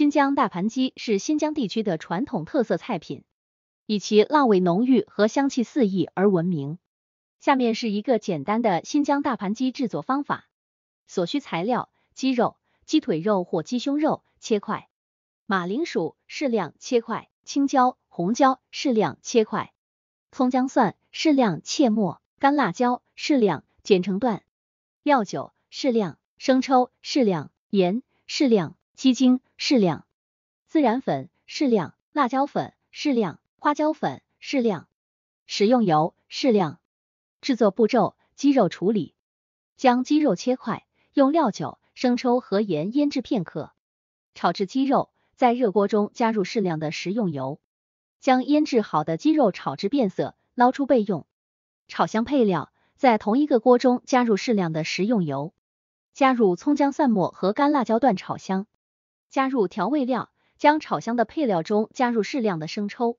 新疆大盘鸡是新疆地区的传统特色菜品，以其辣味浓郁和香气四溢而闻名。下面是一个简单的新疆大盘鸡制作方法。所需材料：鸡肉、鸡腿肉或鸡胸肉切块，马铃薯适量切块，青椒、红椒适量切块，葱、姜、蒜适量切末，干辣椒适量剪成段，料酒适量，生抽适量，盐适量，鸡精。适量孜然粉，适量辣椒粉，适量花椒粉，适量食用油，适量。制作步骤：鸡肉处理，将鸡肉切块，用料酒、生抽和盐腌制片刻。炒制鸡肉，在热锅中加入适量的食用油，将腌制好的鸡肉炒至变色，捞出备用。炒香配料，在同一个锅中加入适量的食用油，加入葱姜蒜末和干辣椒段炒香。加入调味料，将炒香的配料中加入适量的生抽、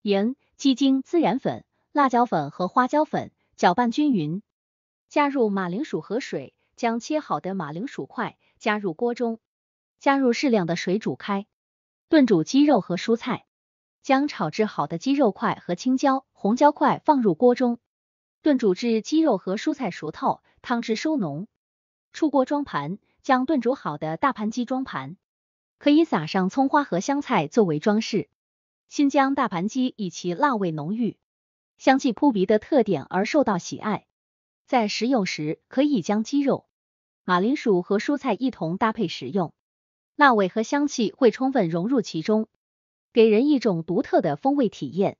盐、鸡精、孜然粉、辣椒粉和花椒粉，搅拌均匀。加入马铃薯和水，将切好的马铃薯块加入锅中，加入适量的水煮开。炖煮鸡肉和蔬菜，将炒制好的鸡肉块和青椒、红椒块放入锅中，炖煮至鸡肉和蔬菜熟透，汤汁收浓。出锅装盘，将炖煮好的大盘鸡装盘。可以撒上葱花和香菜作为装饰。新疆大盘鸡以其辣味浓郁、香气扑鼻的特点而受到喜爱。在食用时，可以将鸡肉、马铃薯和蔬菜一同搭配食用，辣味和香气会充分融入其中，给人一种独特的风味体验。